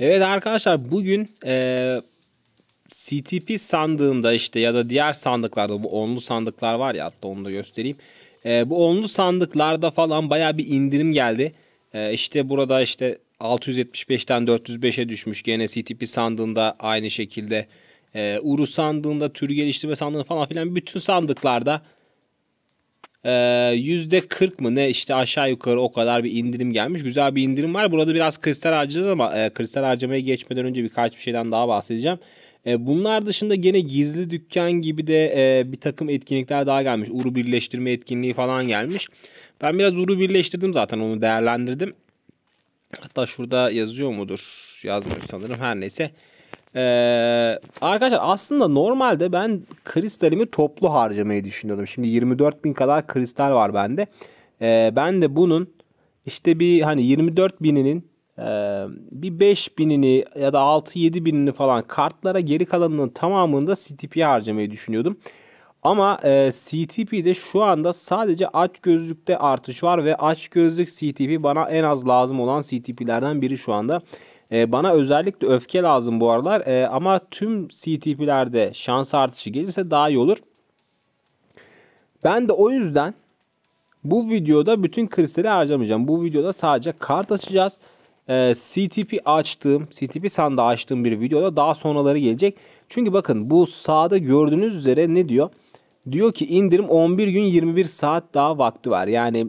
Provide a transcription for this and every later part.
Evet arkadaşlar bugün e, CTP sandığında işte ya da diğer sandıklarda bu onlu sandıklar var ya hatta onu da göstereyim. E, bu onlu sandıklarda falan baya bir indirim geldi. E, işte burada işte 675'ten 405'e düşmüş gene CTP sandığında aynı şekilde. E, Uru sandığında tür geliştirme sandığı falan filan bütün sandıklarda %40 ee, mı ne işte aşağı yukarı o kadar bir indirim gelmiş. Güzel bir indirim var. Burada biraz kristal harcayacağız ama e, kristal harcamaya geçmeden önce birkaç bir şeyden daha bahsedeceğim. E, bunlar dışında gene gizli dükkan gibi de e, bir takım etkinlikler daha gelmiş. Uru birleştirme etkinliği falan gelmiş. Ben biraz uru birleştirdim zaten onu değerlendirdim. Hatta şurada yazıyor mudur? Yazmıyor sanırım. Her neyse. Ee, arkadaşlar aslında normalde ben kristalimi toplu harcamayı düşünüyordum. Şimdi 24 bin kadar kristal var bende. Ee, ben de bunun işte bir hani 24 bininin e, bir 5 binini ya da 6-7 binini falan kartlara geri kalanının tamamını da CTP'ye harcamayı düşünüyordum. Ama e, CTP'de şu anda sadece aç gözlükte artış var ve aç gözlük CTP bana en az lazım olan CTP'lerden biri şu anda. E, bana özellikle öfke lazım bu aralar. E, ama tüm CTP'lerde şans artışı gelirse daha iyi olur. Ben de o yüzden bu videoda bütün kristali harcamayacağım. Bu videoda sadece kart açacağız. E, ee, CTP açtığım, CTP sandığı açtığım bir videoda daha sonraları gelecek. Çünkü bakın bu sağda gördüğünüz üzere ne diyor? Diyor ki indirim 11 gün 21 saat daha vakti var. Yani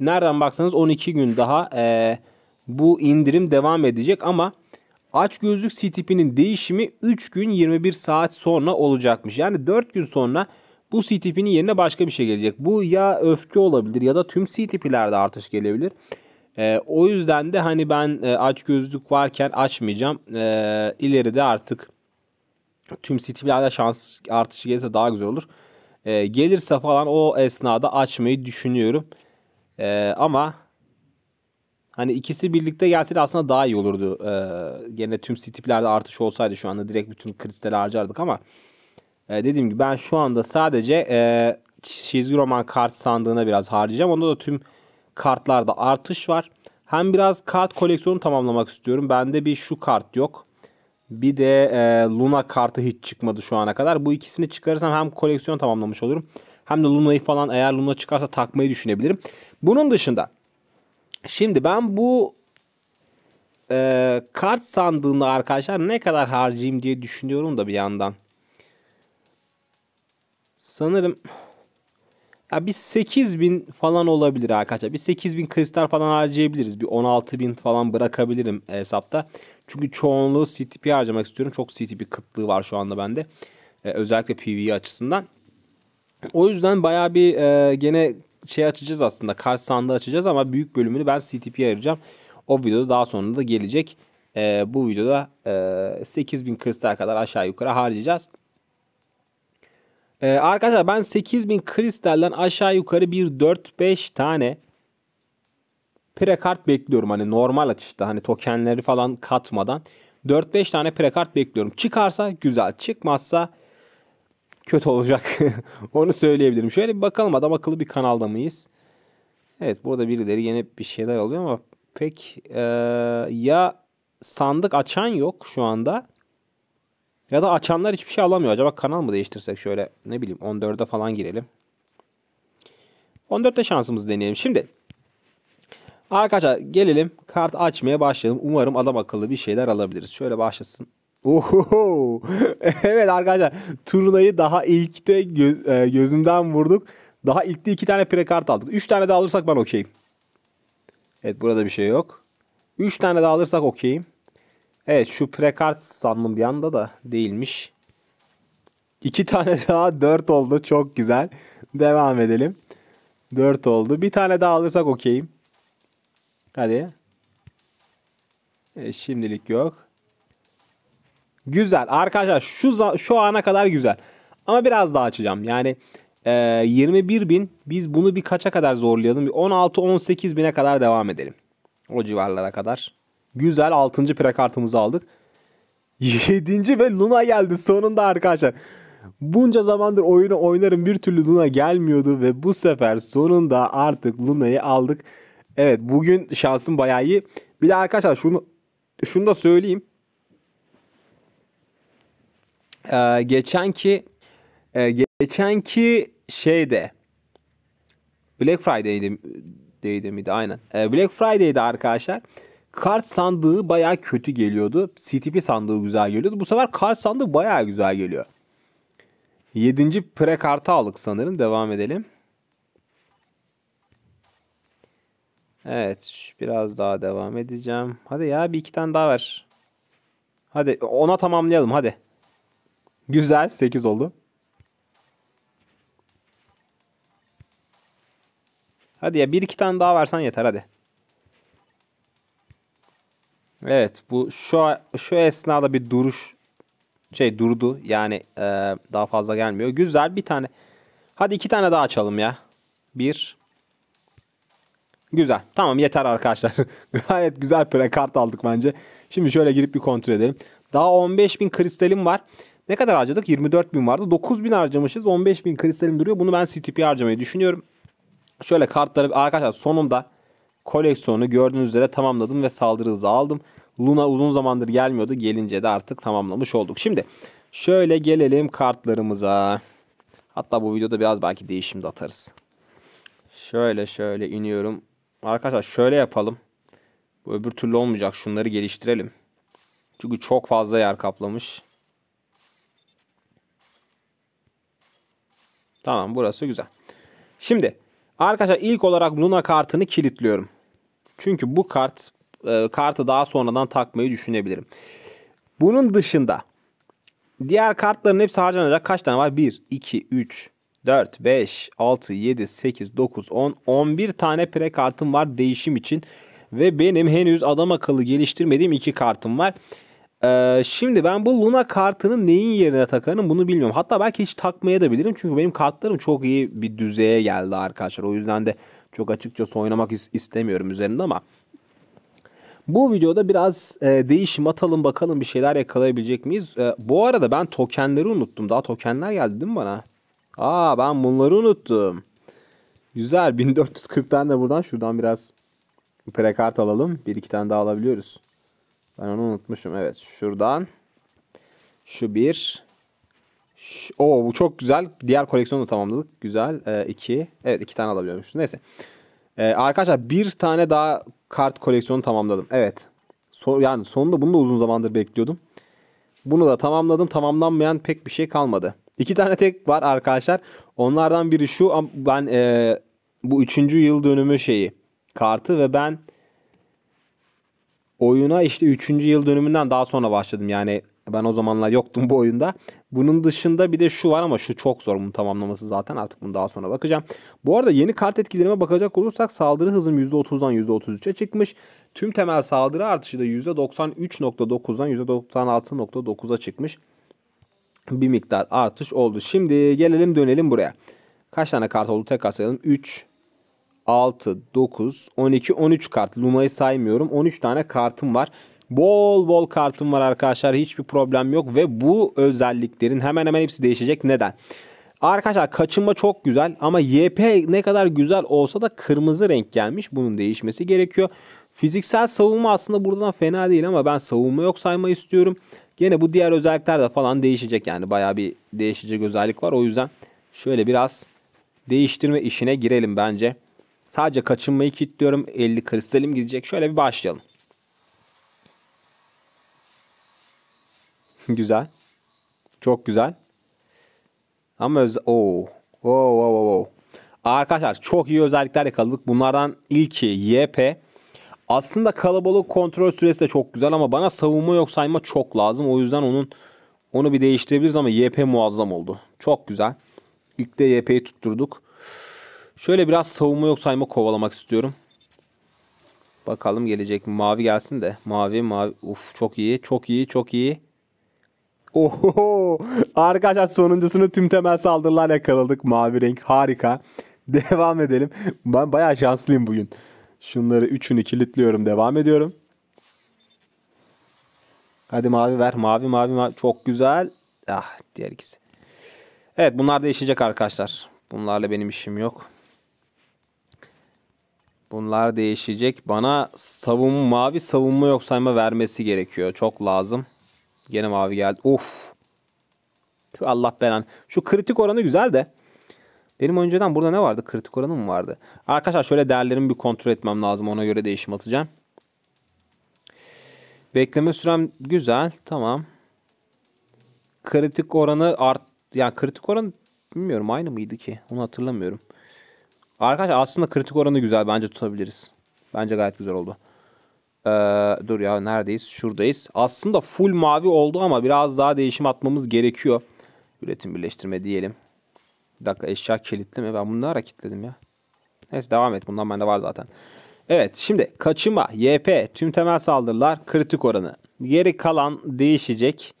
nereden baksanız 12 gün daha e, bu indirim devam edecek ama aç açgözlük CTP'nin değişimi 3 gün 21 saat sonra olacakmış. Yani 4 gün sonra bu CTP'nin yerine başka bir şey gelecek. Bu ya öfke olabilir ya da tüm CTP'lerde artış gelebilir. E, o yüzden de hani ben e, aç açgözlük varken açmayacağım. E, ileride artık tüm CTP'lerde şans artışı gelirse daha güzel olur. E, gelirse falan o esnada açmayı düşünüyorum. E, ama Hani ikisi birlikte gelseydi aslında daha iyi olurdu. Ee, gene tüm stiplerde artış olsaydı şu anda direkt bütün kristali harcardık ama e, dediğim gibi ben şu anda sadece e, çizgi roman kart sandığına biraz harcayacağım. Onda da tüm kartlarda artış var. Hem biraz kart koleksiyonu tamamlamak istiyorum. Bende bir şu kart yok. Bir de e, Luna kartı hiç çıkmadı şu ana kadar. Bu ikisini çıkarırsam hem koleksiyon tamamlamış olurum. Hem de Luna'yı falan eğer Luna çıkarsa takmayı düşünebilirim. Bunun dışında Şimdi ben bu e, kart sandığında arkadaşlar ne kadar harcayayım diye düşünüyorum da bir yandan. Sanırım ya bir 8000 falan olabilir arkadaşlar. Bir 8000 kristal falan harcayabiliriz. Bir 16000 falan bırakabilirim hesapta. Çünkü çoğunluğu CTP harcamak istiyorum. Çok CTP kıtlığı var şu anda bende. Ee, özellikle PV e açısından. O yüzden baya bir e, gene şey açacağız aslında. Karşı sandığı açacağız ama büyük bölümünü ben CTP'ye ayıracağım. O videoda daha sonra da gelecek. E, bu videoda e, 8000 kristal kadar aşağı yukarı harcayacağız. E, arkadaşlar ben 8000 kristalden aşağı yukarı bir 4-5 tane prekart bekliyorum. Hani normal açışta hani tokenleri falan katmadan 4-5 tane prekart bekliyorum. Çıkarsa güzel çıkmazsa kötü olacak. Onu söyleyebilirim. Şöyle bir bakalım adam akıllı bir kanalda mıyız? Evet burada birileri yine bir şeyler oluyor ama pek e, ya sandık açan yok şu anda. Ya da açanlar hiçbir şey alamıyor. Acaba kanal mı değiştirsek şöyle ne bileyim 14'e falan girelim. 14'te şansımızı deneyelim. Şimdi arkadaşlar gelelim kart açmaya başlayalım. Umarım adam akıllı bir şeyler alabiliriz. Şöyle başlasın. Oho. evet arkadaşlar turnayı daha ilkte göz, e, gözünden vurduk. Daha ilkte iki tane prekart aldık. Üç tane daha alırsak ben okeyim. Evet burada bir şey yok. Üç tane daha alırsak okeyim. Evet şu prekart sandım bir anda da değilmiş. İki tane daha dört oldu. Çok güzel. Devam edelim. Dört oldu. Bir tane daha alırsak okeyim. Hadi. E, şimdilik yok. Güzel. Arkadaşlar şu şu ana kadar güzel. Ama biraz daha açacağım. Yani e, 21 bin biz bunu bir kaça kadar zorlayalım? 16-18 bine kadar devam edelim. O civarlara kadar. Güzel 6. plakartımızı aldık. 7. ve Luna geldi sonunda arkadaşlar. Bunca zamandır oyunu oynarım bir türlü Luna gelmiyordu ve bu sefer sonunda artık Luna'yı aldık. Evet bugün şansım bayağı iyi. Bir de arkadaşlar şunu şunu da söyleyeyim. Ee, geçenki e, geçenki şeyde Black Friday'de Day'de miydi? Aynen. Ee, Black Friday'de arkadaşlar kart sandığı baya kötü geliyordu. CTP sandığı güzel geliyordu. Bu sefer kart sandığı baya güzel geliyor. Yedinci pre kartı aldık sanırım. Devam edelim. Evet. Biraz daha devam edeceğim. Hadi ya bir iki tane daha ver. Hadi ona tamamlayalım hadi. Güzel 8 oldu. Hadi ya bir iki tane daha versen yeter hadi. Evet bu şu şu esnada bir duruş şey durdu. Yani e, daha fazla gelmiyor. Güzel bir tane. Hadi iki tane daha açalım ya. Bir. Güzel. Tamam yeter arkadaşlar. Gayet güzel prekart aldık bence. Şimdi şöyle girip bir kontrol edelim. Daha 15.000 kristalim var. Ne kadar harcadık? 24 bin vardı. 9 bin harcamışız. 15 bin kristalim duruyor. Bunu ben CTP harcamayı düşünüyorum. Şöyle kartları arkadaşlar sonunda koleksiyonu gördüğünüz üzere tamamladım ve saldırı hızı aldım. Luna uzun zamandır gelmiyordu. Gelince de artık tamamlamış olduk. Şimdi şöyle gelelim kartlarımıza. Hatta bu videoda biraz belki değişim de atarız. Şöyle şöyle iniyorum. Arkadaşlar şöyle yapalım. Bu öbür türlü olmayacak. Şunları geliştirelim. Çünkü çok fazla yer kaplamış. Tamam burası güzel. Şimdi arkadaşlar ilk olarak Luna kartını kilitliyorum. Çünkü bu kart e, kartı daha sonradan takmayı düşünebilirim. Bunun dışında diğer kartların hepsi harcanacak kaç tane var? 1, 2, 3, 4, 5, 6, 7, 8, 9, 10, 11 tane pre kartım var değişim için. Ve benim henüz adam akıllı geliştirmediğim iki kartım var. Ee, şimdi ben bu Luna kartını neyin yerine takarım bunu bilmiyorum. Hatta belki hiç takmaya da bilirim. Çünkü benim kartlarım çok iyi bir düzeye geldi arkadaşlar. O yüzden de çok açıkçası oynamak istemiyorum üzerinde ama. Bu videoda biraz e, değişim atalım bakalım bir şeyler yakalayabilecek miyiz? E, bu arada ben tokenleri unuttum. Daha tokenler geldi değil mi bana? Aa ben bunları unuttum. Güzel 1440 tane de buradan şuradan biraz prekart alalım. Bir iki tane daha alabiliyoruz. Ben onu unutmuşum. Evet şuradan. Şu bir. O bu çok güzel. Diğer koleksiyonu da tamamladık. Güzel. Ee, iki. Evet iki tane alabiliyormuşuz. Neyse. Ee, arkadaşlar bir tane daha kart koleksiyonu tamamladım. Evet. So yani sonunda bunu da uzun zamandır bekliyordum. Bunu da tamamladım. Tamamlanmayan pek bir şey kalmadı. İki tane tek var arkadaşlar. Onlardan biri şu. Ben e, bu üçüncü yıl dönümü şeyi. Kartı ve ben oyuna işte 3. yıl dönümünden daha sonra başladım. Yani ben o zamanlar yoktum bu oyunda. Bunun dışında bir de şu var ama şu çok zor bunu tamamlaması zaten artık bunu daha sonra bakacağım. Bu arada yeni kart etkilerime bakacak olursak saldırı hızım %30'dan %33'e çıkmış. Tüm temel saldırı artışı da %93.9'dan %96.9'a çıkmış. Bir miktar artış oldu. Şimdi gelelim dönelim buraya. Kaç tane kart oldu tekrar sayalım. 3, 6, 9, 12, 13 kart. Luma'yı saymıyorum. 13 tane kartım var. Bol bol kartım var arkadaşlar. Hiçbir problem yok ve bu özelliklerin hemen hemen hepsi değişecek. Neden? Arkadaşlar kaçınma çok güzel ama YP ne kadar güzel olsa da kırmızı renk gelmiş. Bunun değişmesi gerekiyor. Fiziksel savunma aslında buradan fena değil ama ben savunma yok saymayı istiyorum. Yine bu diğer özellikler de falan değişecek yani baya bir değişecek özellik var. O yüzden şöyle biraz değiştirme işine girelim bence. Sadece kaçınmayı kilitliyorum. 50 kristalim gidecek. Şöyle bir başlayalım. güzel. Çok güzel. Ama öz... Oo. Oo, oo, Arkadaşlar çok iyi özellikler yakaladık. Bunlardan ilki YP. Aslında kalabalık kontrol süresi de çok güzel ama bana savunma yok sayma çok lazım. O yüzden onun onu bir değiştirebiliriz ama YP muazzam oldu. Çok güzel. İlk de YP'yi tutturduk. Şöyle biraz savunma yok sayma kovalamak istiyorum. Bakalım gelecek mi? Mavi gelsin de. Mavi mavi. Uf çok iyi. Çok iyi. Çok iyi. Oho! Arkadaşlar sonuncusunu tüm temel saldırılar yakaladık. Mavi renk harika. Devam edelim. Ben bayağı şanslıyım bugün. Şunları üçünü kilitliyorum. Devam ediyorum. Hadi mavi ver. Mavi mavi mavi. Çok güzel. Ah diğer ikisi. Evet bunlar değişecek arkadaşlar. Bunlarla benim işim yok. Bunlar değişecek. Bana savunma, mavi savunma yok sayma vermesi gerekiyor. Çok lazım. Yine mavi geldi. Uf. Allah belan. Şu kritik oranı güzel de. Benim önceden burada ne vardı? Kritik oranı mı vardı? Arkadaşlar şöyle değerlerimi bir kontrol etmem lazım. Ona göre değişim atacağım. Bekleme sürem güzel. Tamam. Kritik oranı art... Ya kritik oran bilmiyorum aynı mıydı ki? Onu hatırlamıyorum. Arkadaşlar aslında kritik oranı güzel. Bence tutabiliriz. Bence gayet güzel oldu. Ee, dur ya neredeyiz? Şuradayız. Aslında full mavi oldu ama biraz daha değişim atmamız gerekiyor. Üretim birleştirme diyelim. Bir dakika eşya kilitli mi? Ben bunları ara kilitledim ya. Neyse devam et. Bundan bende var zaten. Evet şimdi kaçıma, YP, tüm temel saldırılar, kritik oranı. Geri kalan değişecek.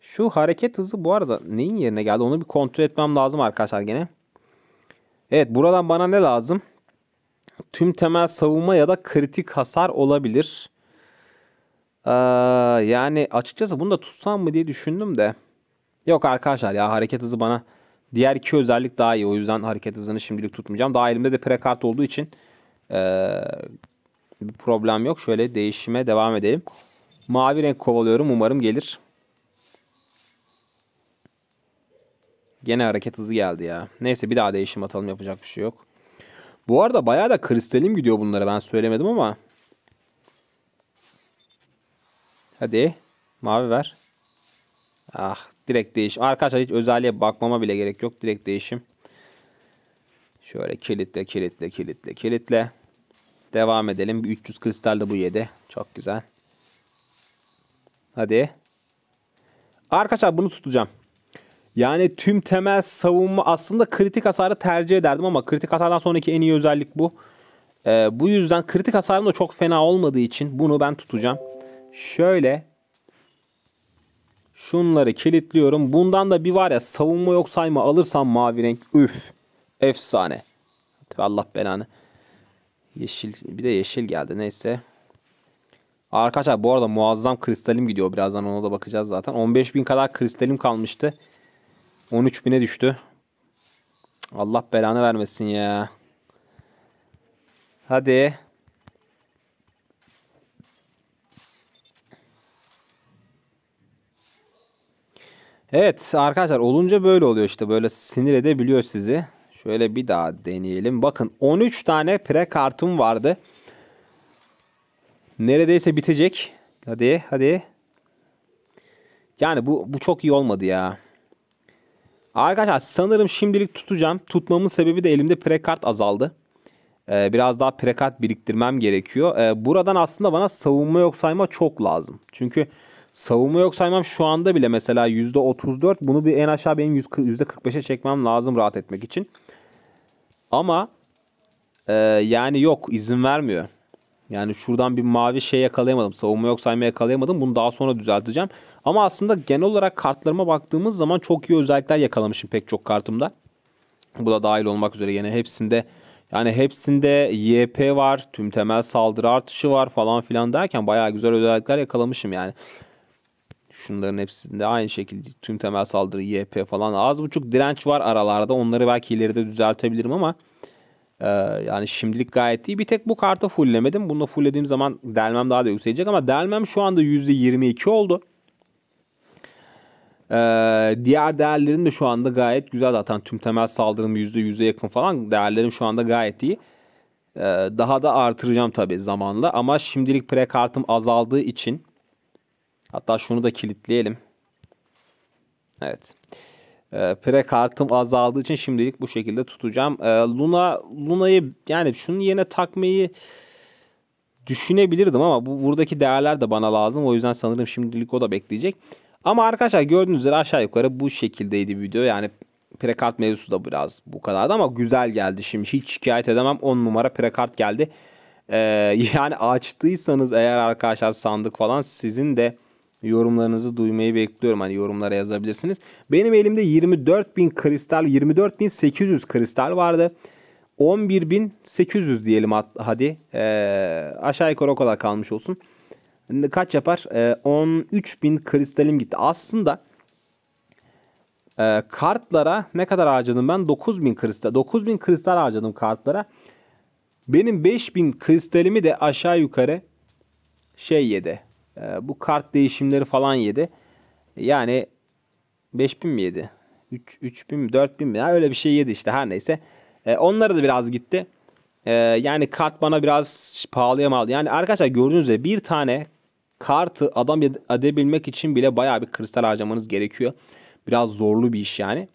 Şu hareket hızı bu arada neyin yerine geldi onu bir kontrol etmem lazım arkadaşlar gene. Evet buradan bana ne lazım? Tüm temel savunma ya da kritik hasar olabilir. Ee, yani açıkçası bunu da tutsam mı diye düşündüm de. Yok arkadaşlar ya hareket hızı bana diğer iki özellik daha iyi. O yüzden hareket hızını şimdilik tutmayacağım. Daha elimde de prekart olduğu için ee, bir problem yok. Şöyle değişime devam edelim. Mavi renk kovalıyorum. Umarım gelir. Gene hareket hızı geldi ya. Neyse bir daha değişim atalım yapacak bir şey yok. Bu arada bayağı da kristalim gidiyor bunlara ben söylemedim ama. Hadi. Mavi ver. Ah direkt değiş. Arkadaşlar hiç özelliğe bakmama bile gerek yok. Direkt değişim. Şöyle kilitle kilitle kilitle kilitle. Devam edelim. 300 kristal de bu yedi. Çok güzel. Hadi. Arkadaşlar bunu tutacağım. Yani tüm temel savunma aslında kritik hasarı tercih ederdim ama kritik hasardan sonraki en iyi özellik bu. Ee, bu yüzden kritik hasarım da çok fena olmadığı için bunu ben tutacağım. Şöyle şunları kilitliyorum. Bundan da bir var ya savunma yok sayma alırsam mavi renk üf efsane. Allah belanı. Yeşil bir de yeşil geldi neyse. Arkadaşlar bu arada muazzam kristalim gidiyor. Birazdan ona da bakacağız zaten. 15.000 kadar kristalim kalmıştı. 13 bine düştü. Allah belanı vermesin ya. Hadi. Evet arkadaşlar olunca böyle oluyor işte. Böyle sinir edebiliyor sizi. Şöyle bir daha deneyelim. Bakın 13 tane pre kartım vardı. Neredeyse bitecek. Hadi hadi. Yani bu, bu çok iyi olmadı ya. Arkadaşlar sanırım şimdilik tutacağım. Tutmamın sebebi de elimde prekart azaldı. Ee, biraz daha prekart biriktirmem gerekiyor. Ee, buradan aslında bana savunma yok sayma çok lazım. Çünkü savunma yok saymam şu anda bile mesela %34 bunu bir en aşağı benim %45'e çekmem lazım rahat etmek için. Ama e, yani yok izin vermiyor. Yani şuradan bir mavi şey yakalayamadım. Savunma yok sayma yakalayamadım. Bunu daha sonra düzelteceğim. Ama aslında genel olarak kartlarıma baktığımız zaman çok iyi özellikler yakalamışım pek çok kartımda. Bu da dahil olmak üzere yine hepsinde yani hepsinde YP var, tüm temel saldırı artışı var falan filan derken bayağı güzel özellikler yakalamışım yani. Şunların hepsinde aynı şekilde tüm temel saldırı, YP falan az buçuk direnç var aralarda. Onları belki ileride düzeltebilirim ama ee, yani şimdilik gayet iyi. Bir tek bu kartı fulllemedim. Bunu fulllediğim zaman delmem daha da yükselecek ama delmem şu anda %22 oldu. Ee, diğer değerlerim de şu anda gayet güzel zaten. Tüm temel saldırım %100'e yakın falan. Değerlerim şu anda gayet iyi. Ee, daha da artıracağım tabii zamanla. Ama şimdilik pre kartım azaldığı için hatta şunu da kilitleyelim. Evet. Evet. E, ee, pre kartım azaldığı için şimdilik bu şekilde tutacağım. E, Luna Luna'yı yani şunun yerine takmayı düşünebilirdim ama bu buradaki değerler de bana lazım. O yüzden sanırım şimdilik o da bekleyecek. Ama arkadaşlar gördüğünüz üzere aşağı yukarı bu şekildeydi video. Yani prekart mevzusu da biraz bu kadardı ama güzel geldi. Şimdi hiç şikayet edemem. 10 numara prekart geldi. Ee, yani açtıysanız eğer arkadaşlar sandık falan sizin de Yorumlarınızı duymayı bekliyorum. Hani yorumlara yazabilirsiniz. Benim elimde 24.000 kristal, 24.800 kristal vardı. 11.800 diyelim hadi. E, aşağı yukarı o kadar kalmış olsun. Kaç yapar? E, ee, 13.000 kristalim gitti. Aslında e, kartlara ne kadar harcadım ben? 9.000 kristal. 9.000 kristal harcadım kartlara. Benim 5000 kristalimi de aşağı yukarı şey yedi. Ee, bu kart değişimleri falan yedi. Yani 5000 mi yedi? 3, 3000 mi 4000 mi? Yani öyle bir şey yedi işte her neyse. E, ee, onlara da biraz gitti. E, yani kart bana biraz pahalıya mal. Yani arkadaşlar gördüğünüz gibi bir tane kartı adam edebilmek için bile baya bir kristal harcamanız gerekiyor. Biraz zorlu bir iş yani.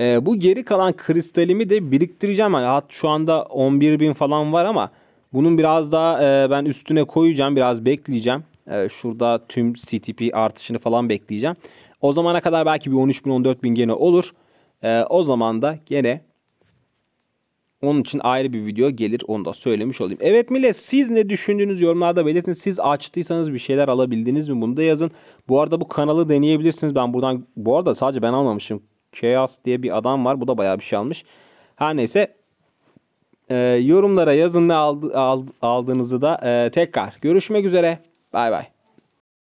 E, bu geri kalan kristalimi de biriktireceğim. Yani şu anda 11.000 falan var ama bunun biraz daha e, ben üstüne koyacağım. Biraz bekleyeceğim. E, şurada tüm CTP artışını falan bekleyeceğim. O zamana kadar belki bir 13.000-14.000 gene olur. E, o zaman da gene onun için ayrı bir video gelir. Onu da söylemiş olayım. Evet millet siz ne düşündüğünüz yorumlarda belirtin. Siz açtıysanız bir şeyler alabildiniz mi? Bunu da yazın. Bu arada bu kanalı deneyebilirsiniz. Ben buradan bu arada sadece ben almamışım. Chaos diye bir adam var. Bu da bayağı bir şey almış. Her neyse e, yorumlara yazın ne aldı, aldığınızı da e, tekrar görüşmek üzere. Bay bay.